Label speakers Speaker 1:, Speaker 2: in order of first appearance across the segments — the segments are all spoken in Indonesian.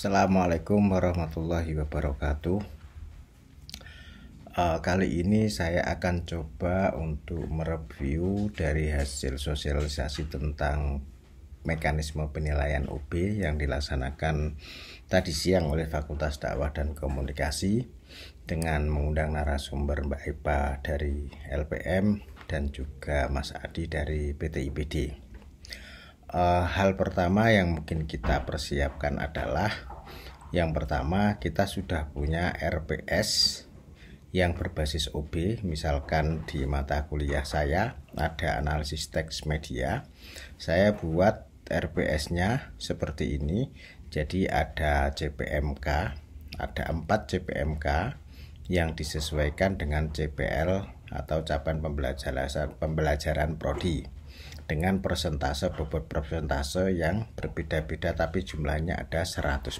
Speaker 1: Assalamualaikum warahmatullahi wabarakatuh. Uh, kali ini saya akan coba untuk mereview dari hasil sosialisasi tentang mekanisme penilaian UB yang dilaksanakan tadi siang oleh Fakultas Dakwah dan Komunikasi dengan mengundang narasumber Mbak Ipa dari LPM dan juga Mas Adi dari PTIPD. Uh, eh, hal pertama yang mungkin kita persiapkan adalah yang pertama, kita sudah punya RPS yang berbasis OB, misalkan di mata kuliah saya ada analisis teks media. Saya buat RPS-nya seperti ini. Jadi ada CPMK, ada 4 CPMK yang disesuaikan dengan CPL atau capaian pembelajaran pembelajaran prodi dengan persentase bobot persentase yang berbeda-beda tapi jumlahnya ada 100%.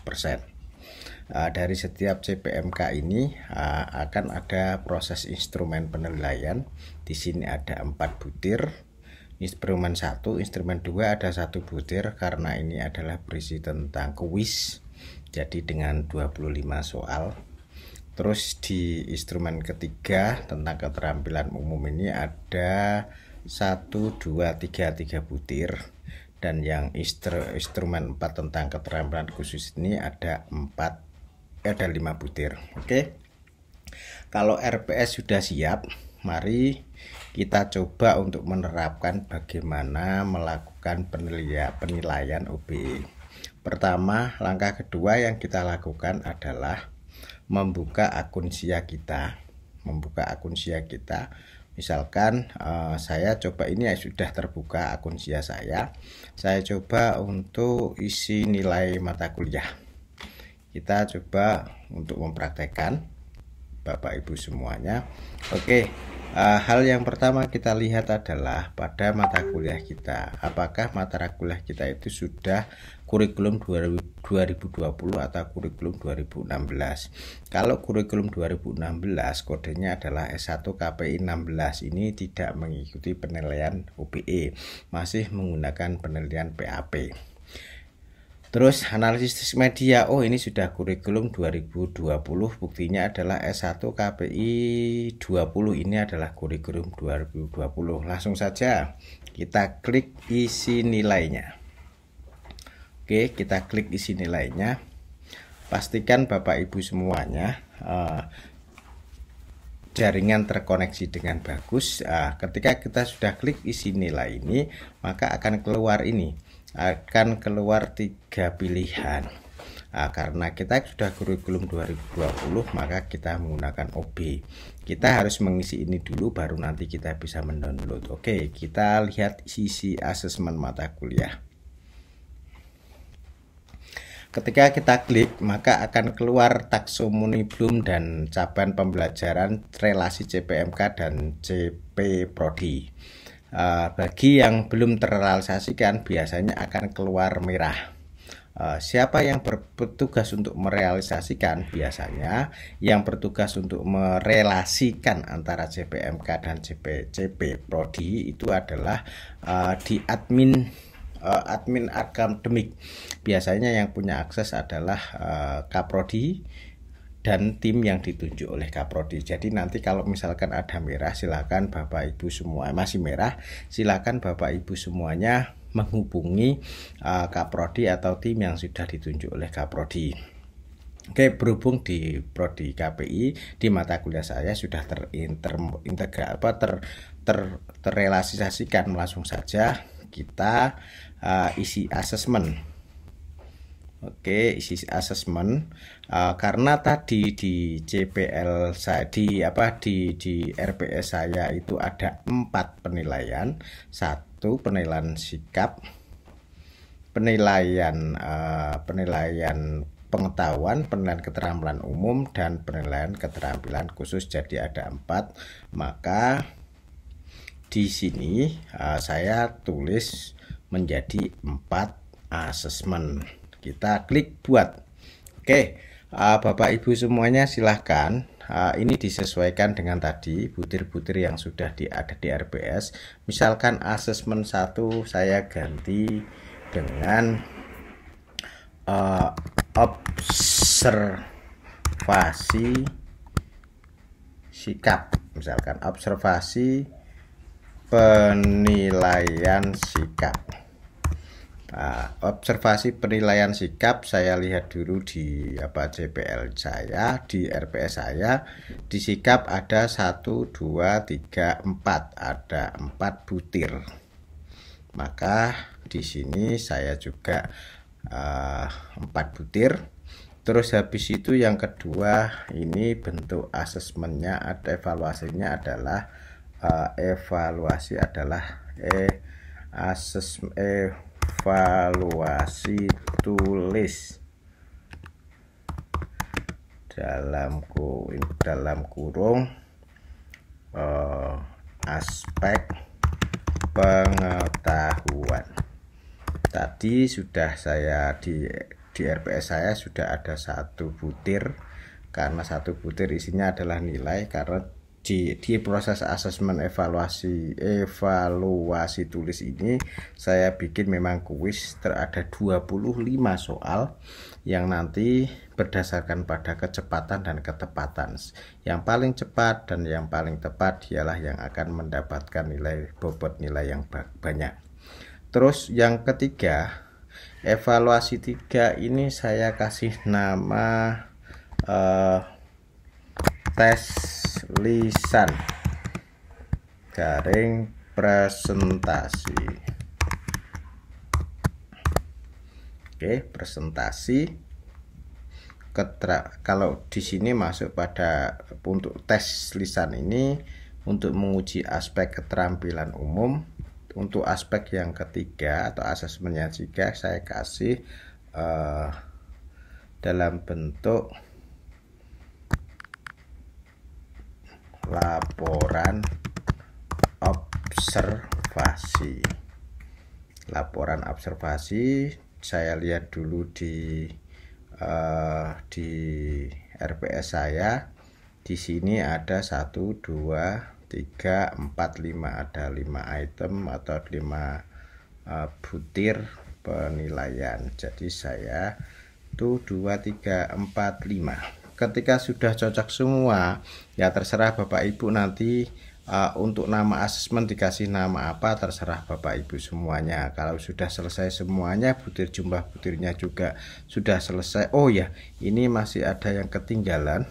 Speaker 1: Ah, dari setiap CPMK ini ah, akan ada proses instrumen penilaian. Di sini ada empat butir, instrumen satu, instrumen dua ada satu butir karena ini adalah berisi tentang kuis. Jadi dengan 25 soal. Terus di instrumen ketiga tentang keterampilan umum ini ada 1, 2, 3, 3 butir dan yang instru instrumen 4 tentang keterampilan khusus ini ada 4 ada 5 butir oke kalau RPS sudah siap mari kita coba untuk menerapkan bagaimana melakukan penilaian penilaian OB pertama langkah kedua yang kita lakukan adalah membuka akun SIA kita membuka akun SIA kita misalkan uh, saya coba ini ya sudah terbuka akun SIA saya saya coba untuk isi nilai mata kuliah kita coba untuk mempraktekkan Bapak Ibu semuanya Oke uh, hal yang pertama kita lihat adalah pada mata kuliah kita apakah mata kuliah kita itu sudah kurikulum 2020 atau kurikulum 2016 kalau kurikulum 2016 kodenya adalah S1 KPI 16 ini tidak mengikuti penilaian UPE masih menggunakan penilaian PAP Terus analisis media, oh ini sudah kurikulum 2020, buktinya adalah S1 KPI 20, ini adalah kurikulum 2020. Langsung saja kita klik isi nilainya. Oke, kita klik isi nilainya. Pastikan Bapak Ibu semuanya uh, jaringan terkoneksi dengan bagus. Uh, ketika kita sudah klik isi nilai ini, maka akan keluar ini akan keluar tiga pilihan Nah, karena kita sudah kurikulum 2020 maka kita menggunakan OB kita harus mengisi ini dulu baru nanti kita bisa mendownload oke kita lihat sisi asesmen mata kuliah ketika kita klik maka akan keluar taksonomi Bloom dan cabang pembelajaran relasi CPMK dan CP Prodi Eh, bagi yang belum terrealisasikan biasanya akan keluar merah. Eh, siapa yang bertugas untuk merealisasikan biasanya yang bertugas untuk merelasikan antara CPMK dan CPCP Prodi itu adalah uh, di admin uh, admin akademik. Biasanya yang punya akses adalah uh, Kaprodi dan tim yang ditunjuk oleh Kaprodi. Jadi nanti kalau misalkan ada merah silakan Bapak Ibu semua eh, masih merah silakan Bapak Ibu semuanya menghubungi uh, Kaprodi atau tim yang sudah ditunjuk oleh Kaprodi. Oke, berhubung di prodi KPI di mata kuliah saya sudah terintegra apa ter, ter terrealisasikan langsung saja kita uh, isi asesmen Oke, isi assessment. Uh, karena tadi di CPL saya di apa di di RPS saya itu ada empat penilaian. Satu penilaian sikap, penilaian uh, penilaian pengetahuan, penilaian keterampilan umum dan penilaian keterampilan khusus. Jadi ada empat. Maka di sini uh, saya tulis menjadi empat assessment kita klik buat oke uh, bapak ibu semuanya silahkan uh, ini disesuaikan dengan tadi butir-butir yang sudah di, ada di RPS misalkan asesmen satu saya ganti dengan uh, observasi sikap misalkan observasi penilaian sikap Nah, observasi penilaian sikap saya lihat dulu di apa CPL saya, di RPS saya, di sikap ada satu dua tiga empat ada empat butir. Maka di sini saya juga uh, eh, 4 butir. Terus habis itu yang kedua ini bentuk asesmennya, ada evaluasinya adalah uh, evaluasi adalah eh ases eh, evaluasi tulis dalam ku dalam kurung eh, aspek pengetahuan tadi sudah saya di di RPS saya sudah ada satu butir karena satu butir isinya adalah nilai karena di proses asesmen evaluasi evaluasi tulis ini saya bikin memang kuis terada 25 soal yang nanti berdasarkan pada kecepatan dan ketepatan. Yang paling cepat dan yang paling tepat ialah yang akan mendapatkan nilai bobot nilai yang banyak. Terus yang ketiga, evaluasi tiga ini saya kasih nama uh, tes lisan garing presentasi oke presentasi ketra kalau di sini masuk pada untuk tes lisan ini untuk menguji aspek keterampilan umum untuk aspek yang ketiga atau asesmennya ketiga, saya kasih uh, dalam bentuk laporan observasi laporan observasi saya lihat dulu di uh, di RPS saya di sini ada 1 2 3 4 5 ada 5 item atau 5 uh, eh, butir penilaian jadi saya 1 2 3 4 5 ketika sudah cocok semua ya terserah Bapak Ibu nanti uh, untuk nama asesmen dikasih nama apa terserah Bapak Ibu semuanya kalau sudah selesai semuanya butir jumlah butirnya juga sudah selesai oh ya ini masih ada yang ketinggalan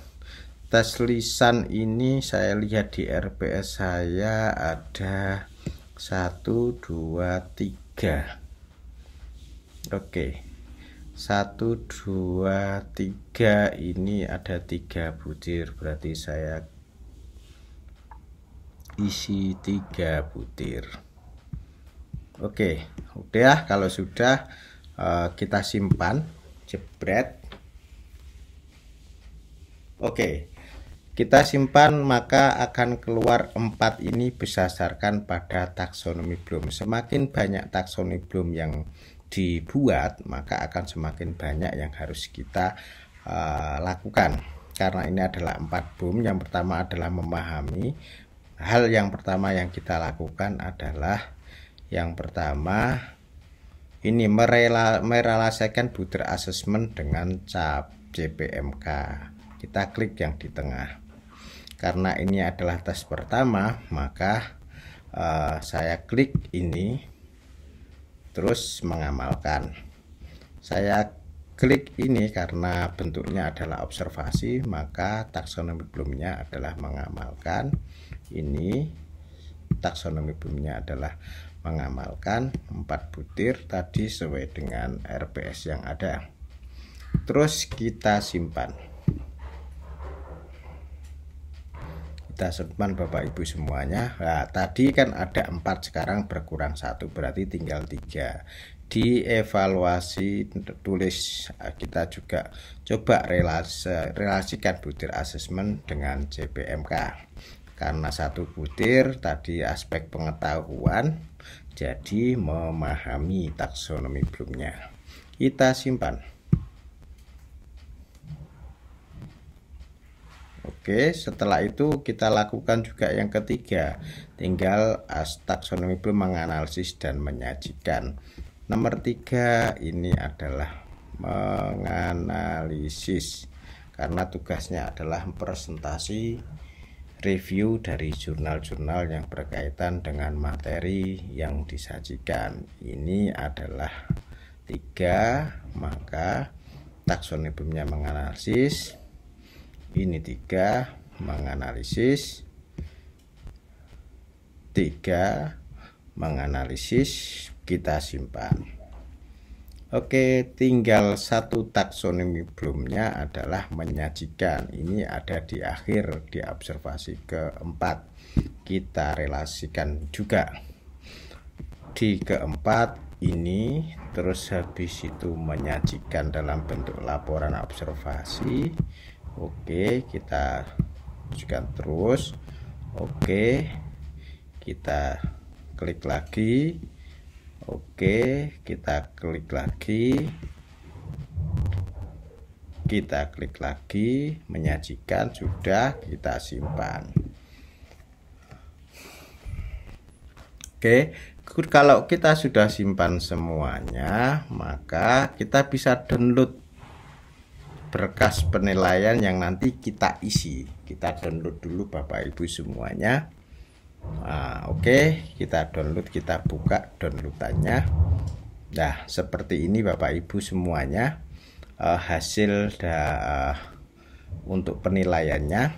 Speaker 1: tes lisan ini saya lihat di RPS saya ada 1 2 3 Oke okay. 1 2 3 ini ada 3 butir berarti saya isi 3 butir Oke udah ya. kalau sudah eh, kita simpan jebret Oke kita simpan maka akan keluar empat ini berdasarkan pada taksonomi Bloom semakin banyak taksonomi Bloom yang dibuat maka akan semakin banyak yang harus kita uh, lakukan karena ini adalah empat boom yang pertama adalah memahami hal yang pertama yang kita lakukan adalah yang pertama ini merela, merelasikan butir assessment dengan cap CPMK kita klik yang di tengah karena ini adalah tes pertama maka uh, saya klik ini terus mengamalkan saya klik ini karena bentuknya adalah observasi maka taksonomi bloomnya adalah mengamalkan ini taksonomi bloomnya adalah mengamalkan empat butir tadi sesuai dengan RPS yang ada terus kita simpan kita simpan Bapak Ibu semuanya. Nah, tadi kan ada empat sekarang berkurang satu berarti tinggal tiga Di evaluasi tulis eh, kita juga coba relasi, relasikan butir asesmen dengan CPMK. Karena satu butir tadi aspek pengetahuan jadi memahami taksonomi belumnya Kita simpan. Oke, setelah itu kita lakukan juga yang ketiga, tinggal as taksonomi belum menganalisis dan menyajikan. Nomor tiga ini adalah menganalisis karena tugasnya adalah presentasi review dari jurnal-jurnal yang berkaitan dengan materi yang disajikan. Ini adalah tiga, maka taksonominya menganalisis, ini tiga menganalisis tiga menganalisis kita simpan Oke tinggal satu taksonomi belumnya adalah menyajikan ini ada di akhir di observasi keempat kita relasikan juga di keempat ini terus habis itu menyajikan dalam bentuk laporan observasi Oke, kita masukkan terus. Oke. Kita klik lagi. Oke, kita klik lagi. Kita klik lagi, menyajikan sudah, kita simpan. Oke, kalau kita sudah simpan semuanya, maka kita bisa download berkas penilaian yang nanti kita isi. Kita download dulu Bapak Ibu semuanya. Nah, Oke, okay. kita download, kita buka downloadannya. Nah, seperti ini Bapak Ibu semuanya uh, hasil da, uh, untuk penilaiannya.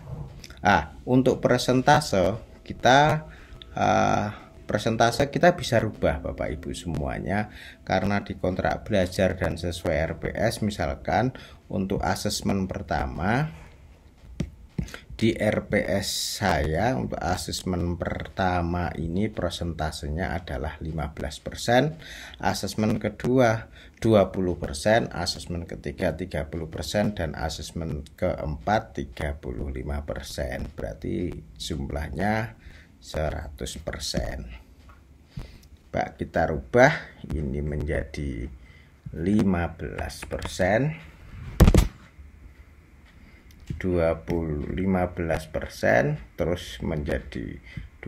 Speaker 1: Ah, untuk persentase kita uh, Persentase kita bisa rubah Bapak Ibu semuanya karena di kontrak belajar dan sesuai RPS misalkan untuk asesmen pertama di RPS saya untuk asesmen pertama ini persentasenya adalah 15%, asesmen kedua 20%, asesmen ketiga 30% dan asesmen keempat 35%. Berarti jumlahnya 100% coba kita rubah ini menjadi 15 persen 15 persen terus menjadi 25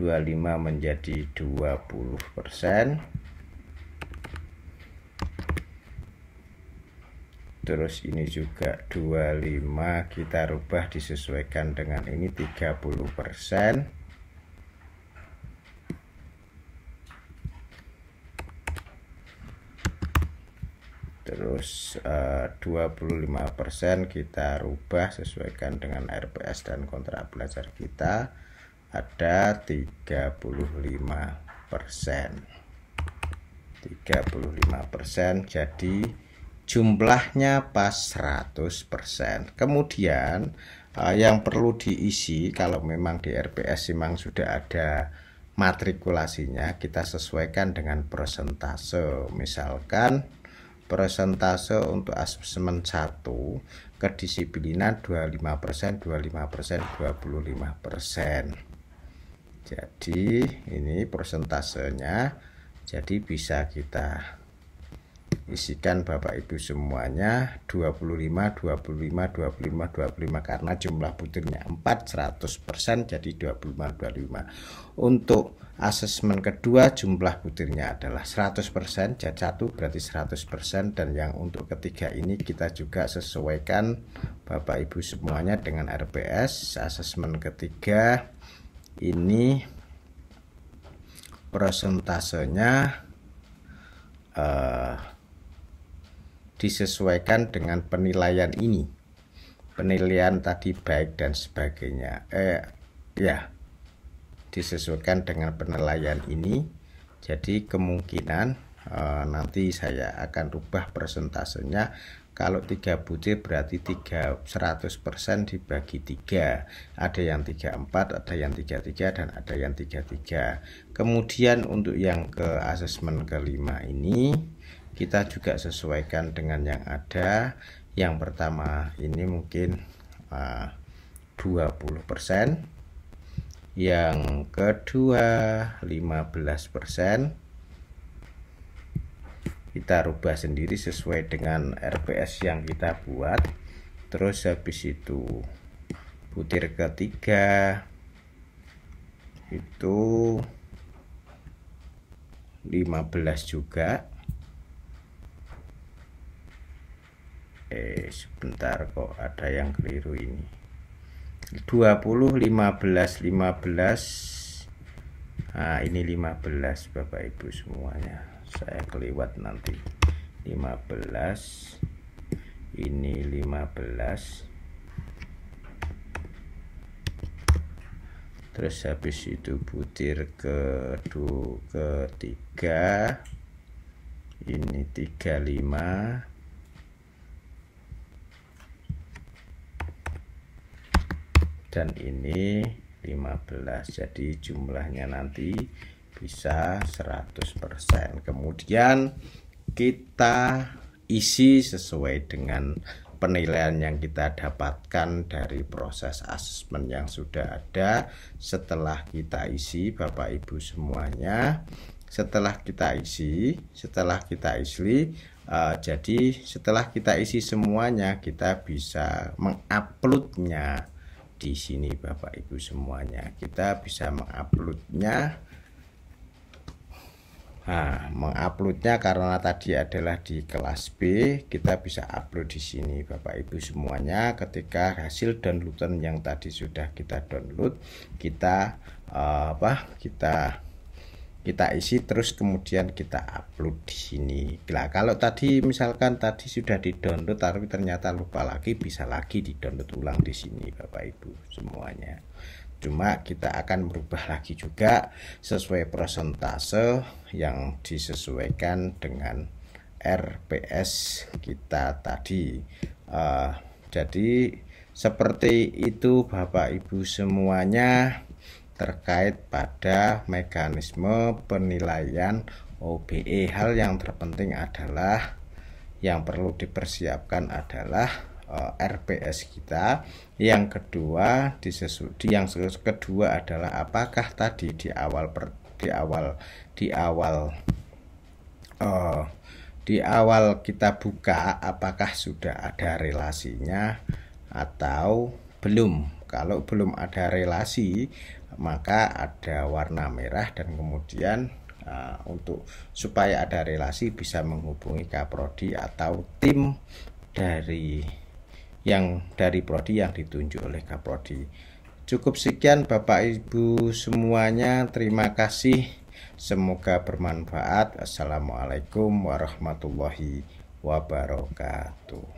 Speaker 1: menjadi 20 persen terus ini juga 25 kita rubah disesuaikan dengan ini 30 persen terus eh, uh, 25% kita rubah sesuaikan dengan RPS dan kontrak belajar kita ada 35% 35% jadi jumlahnya pas 100% kemudian uh, yang perlu diisi kalau memang di RPS memang sudah ada matrikulasinya kita sesuaikan dengan persentase misalkan persentase untuk asesmen 1 kedisiplinan 25% 25% 25% jadi ini persentasenya jadi bisa kita isikan Bapak Ibu semuanya 25 25 25 25 karena jumlah butirnya 4 100% jadi 25 25 untuk asesmen kedua jumlah butirnya adalah 100% jadi 1 berarti 100% dan yang untuk ketiga ini kita juga sesuaikan Bapak Ibu semuanya dengan RPS asesmen ketiga ini persentasenya eh, disesuaikan dengan penilaian ini penilaian tadi baik dan sebagainya eh ya disesuaikan dengan penilaian ini jadi kemungkinan e, nanti saya akan rubah persentasenya kalau 3 butir berarti 3 100% dibagi 3 ada yang 34 ada yang 33 dan ada yang 33 kemudian untuk yang ke asesmen kelima ini kita juga sesuaikan dengan yang ada yang pertama ini mungkin eh, uh, 20% yang kedua 15% kita rubah sendiri sesuai dengan RPS yang kita buat terus habis itu butir ketiga itu 15 juga eh sebentar kok ada yang keliru ini 20 15 15 nah ini 15 Bapak Ibu semuanya saya kelewat nanti 15 ini 15 terus habis itu butir ke dua ketiga ini 35 dan ini 15 jadi jumlahnya nanti bisa 100% kemudian kita isi sesuai dengan penilaian yang kita dapatkan dari proses asesmen yang sudah ada setelah kita isi Bapak Ibu semuanya setelah kita isi setelah kita isi uh, eh, jadi setelah kita isi semuanya kita bisa menguploadnya di sini Bapak Ibu semuanya. Kita bisa menguploadnya. Nah, menguploadnya karena tadi adalah di kelas B, kita bisa upload di sini Bapak Ibu semuanya. Ketika hasil downloadan yang tadi sudah kita download, kita eh, apa? Kita kita isi terus kemudian kita upload di sini nah, kalau tadi misalkan tadi sudah di download tapi ternyata lupa lagi bisa lagi di download ulang di sini Bapak Ibu semuanya cuma kita akan merubah lagi juga sesuai persentase yang disesuaikan dengan RPS kita tadi uh, jadi seperti itu Bapak Ibu semuanya terkait pada mekanisme penilaian OBE. Hal yang terpenting adalah yang perlu dipersiapkan adalah eh, RPS kita. Yang kedua disesudi yang kedua adalah apakah tadi di awal per, di awal di awal uh, di awal kita buka apakah sudah ada relasinya atau belum kalau belum ada relasi, maka ada warna merah dan kemudian uh, untuk supaya ada relasi bisa menghubungi kaprodi atau tim dari yang dari prodi yang ditunjuk oleh kaprodi. Cukup sekian Bapak Ibu semuanya. Terima kasih. Semoga bermanfaat. Assalamualaikum warahmatullahi wabarakatuh.